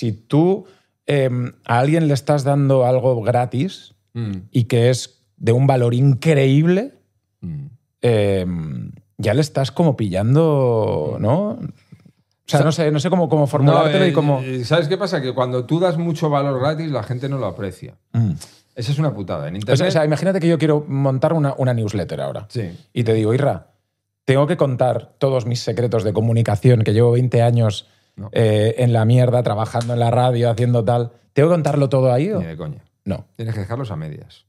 si tú em, a alguien le estás dando algo gratis mm. y que es de un valor increíble, mm. em, ya le estás como pillando, ¿no? O sea, no sé, no sé cómo, cómo y eh, cómo. Eh, ¿Sabes qué pasa? Que cuando tú das mucho valor gratis, la gente no lo aprecia. Mm. Esa es una putada. En pues, internet... imagínate que yo quiero montar una, una newsletter ahora. Sí. Y te digo, Irra, tengo que contar todos mis secretos de comunicación que llevo 20 años eh, en la mierda, trabajando en la radio, haciendo tal. ¿Tengo que contarlo todo ahí? ¿o? Ni de coña. No. Tienes que dejarlos a medias.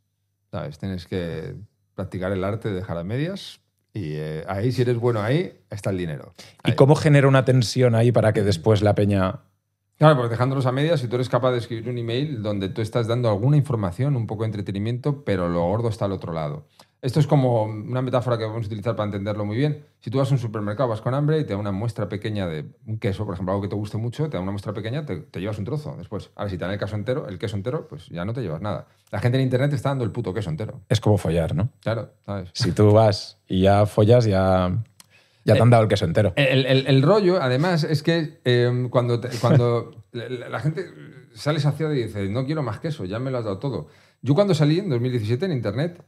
¿Sabes? Tienes que practicar el arte de dejar a medias. Y eh, ahí, si eres bueno ahí, está el dinero. ¿Y cómo genera una tensión ahí para que mm. después la peña Claro, pues dejándolos a medias, si tú eres capaz de escribir un email donde tú estás dando alguna información, un poco de entretenimiento, pero lo gordo está al otro lado. Esto es como una metáfora que vamos a utilizar para entenderlo muy bien. Si tú vas a un supermercado, vas con hambre y te da una muestra pequeña de un queso, por ejemplo, algo que te guste mucho, te da una muestra pequeña, te, llevas un trozo. Después, a ver si te dan el queso entero, el queso entero, pues ya no te llevas nada. La gente en internet está dando el puto queso entero. Es como follar, ¿no? Claro, ¿sabes? Si tú vas y ya follas, ya ya te han dado el queso entero. El, rollo, además, es que em, cuando, cuando la, la, gente sale saciada y dice, no quiero más queso, ya me lo has dado todo. Yo cuando salí en 2017 en Internet,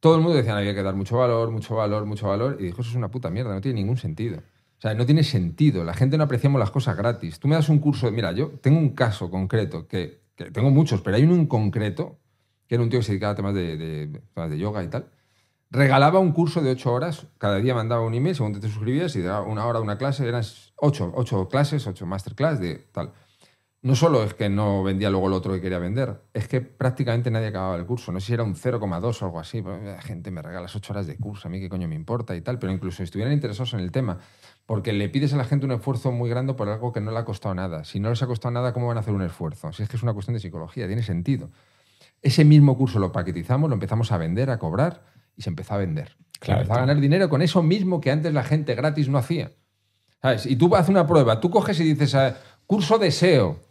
todo el mundo decía, había que dar mucho valor, mucho valor, mucho valor. Y dijo, eso es una puta mierda, no tiene ningún sentido. O sea, no tiene sentido. La gente no apreciamos las cosas gratis. Tú me das un curso, mira, yo tengo un caso concreto, que, tengo muchos, pero hay uno en concreto, que era un tío que se dedicaba a temas de, de yoga y tal. Regalaba un curso de ocho horas, cada día mandaba un email, según te suscribías, y daba una hora de una clase, eran ocho, ocho clases, ocho masterclass de tal no solo es que no vendía luego el otro que quería vender, es que prácticamente nadie acababa el curso. No sé si era un 0,2 o algo así. La pues, gente me regala 8 horas de curso, a mí qué coño me importa y tal, pero incluso estuvieran interesados en el tema, porque le pides a la gente un esfuerzo muy grande por algo que no le ha costado nada. Si no les ha costado nada, ¿cómo van a hacer un esfuerzo? Si es que es una cuestión de psicología, tiene sentido. Ese mismo curso lo paquetizamos, lo empezamos a vender, a cobrar y se empezó a vender. Se empezó a ganar dinero con eso mismo que antes la gente gratis no hacía. ¿Sabes? Y tú haces una prueba, tú coges y dices, ah, curso deseo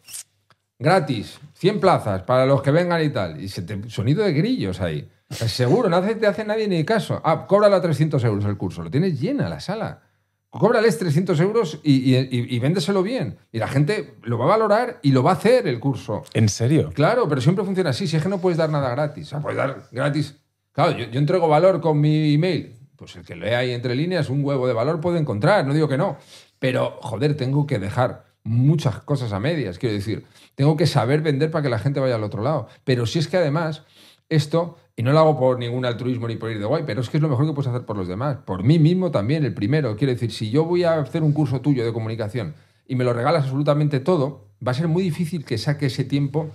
gratis, 100 plazas para los que vengan y tal. Y sonido de grillos ahí. Seguro, no te hace nadie ni caso. Ah, cóbrala 300 euros el curso. Lo tienes llena la sala. Cóbrales 300 euros y, véndeselo bien. Y la gente lo va a valorar y lo va a hacer el curso. ¿En serio? Claro, pero siempre funciona así. Si es que no puedes dar nada gratis. Ah, puedes dar gratis. Claro, yo, entrego valor con mi email. Pues el que lea ahí entre líneas un huevo de valor puede encontrar. No digo que no. Pero, joder, tengo que dejar muchas cosas a medias. Quiero decir, tengo que saber vender para que la gente vaya al otro lado. Pero si es que además esto, y no lo hago por ningún altruismo ni por ir de guay, pero es que es lo mejor que puedes hacer por los demás. Por mí mismo también, el primero. Quiero decir, si yo voy a hacer un curso tuyo de comunicación y me lo regalas absolutamente todo, va a ser muy difícil que saque ese tiempo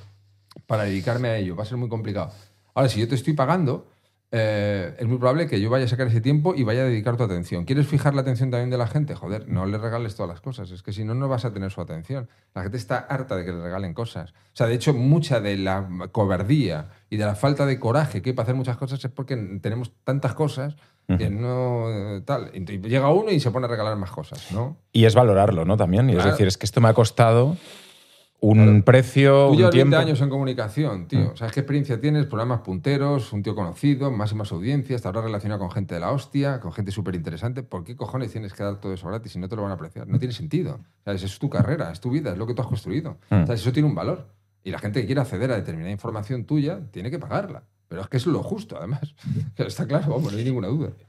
para dedicarme a ello. Va a ser muy complicado. Ahora, si yo te estoy pagando, eh, es muy probable que yo vaya a sacar ese tiempo y vaya a dedicar tu atención. ¿Quieres fijar la atención también de la gente? Joder, no le regales todas las cosas, es que si no, no vas a tener su atención. La gente está harta de que le regalen cosas. O sea, de hecho, mucha de la cobardía y de la falta de coraje que hay para hacer muchas cosas es porque tenemos tantas cosas que no eh, tal. llega uno y se pone a regalar más cosas, ¿no? Y es valorarlo, ¿no? También. Y es decir, es que esto me ha costado un precio, un 20 años en comunicación, tío. Mm. ¿Sabes ¿qué experiencia tienes? Programas punteros, un tío conocido, máximas audiencias, te ahora relacionado con gente de la hostia, con gente súper interesante. ¿Por qué cojones tienes que dar todo eso gratis si no te lo van a apreciar? No tiene sentido. sabes es tu carrera, es tu vida, es lo que tú has construido. Mm. eso tiene un valor. Y la gente que quiere acceder a determinada información tuya tiene que pagarla. Pero es que es lo justo, además. Está claro, vamos, no hay ninguna duda.